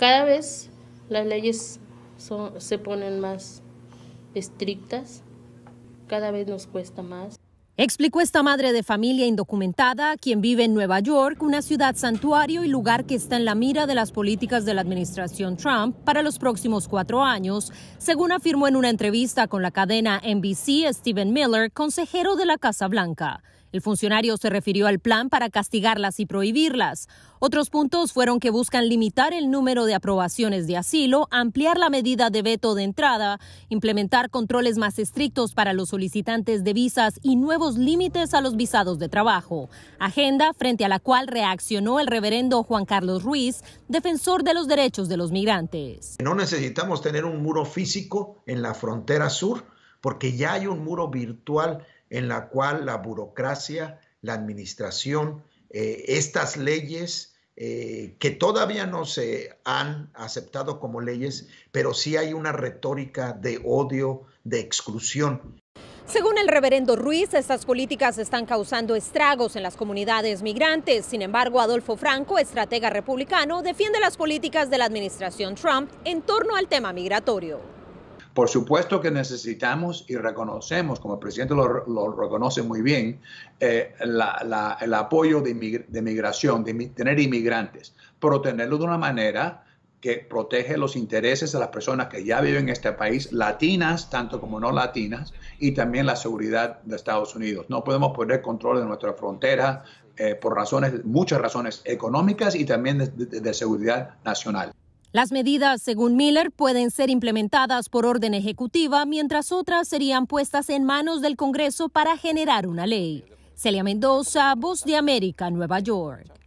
Cada vez las leyes se ponen más estrictas, cada vez nos cuesta más. Explicó esta madre de familia indocumentada, quien vive en Nueva York, una ciudad santuario y lugar que está en la mira de las políticas de la administración Trump para los próximos cuatro años, según afirmó en una entrevista con la cadena NBC Steven Miller, consejero de la Casa Blanca. El funcionario se refirió al plan para castigarlas y prohibirlas. Otros puntos fueron que buscan limitar el número de aprobaciones de asilo, ampliar la medida de veto de entrada, implementar controles más estrictos para los solicitantes de visas y nuevos límites a los visados de trabajo. Agenda frente a la cual reaccionó el reverendo Juan Carlos Ruiz, defensor de los derechos de los migrantes. No necesitamos tener un muro físico en la frontera sur porque ya hay un muro virtual en la cual la burocracia, la administración, eh, estas leyes eh, que todavía no se han aceptado como leyes, pero sí hay una retórica de odio, de exclusión. Según el reverendo Ruiz, estas políticas están causando estragos en las comunidades migrantes. Sin embargo, Adolfo Franco, estratega republicano, defiende las políticas de la administración Trump en torno al tema migratorio. Por supuesto que necesitamos y reconocemos, como el presidente lo, reconoce muy bien, eh, el apoyo de, de migración, de tener inmigrantes, pero tenerlo de una manera que protege los intereses de las personas que ya viven en este país, latinas tanto como no latinas, y también la seguridad de Estados Unidos. No podemos poner control de nuestra frontera eh, por razones, muchas razones económicas y también de seguridad nacional. Las medidas, según Miller, pueden ser implementadas por orden ejecutiva, mientras otras serían puestas en manos del Congreso para generar una ley. Celia Mendoza, Voz de América, Nueva York.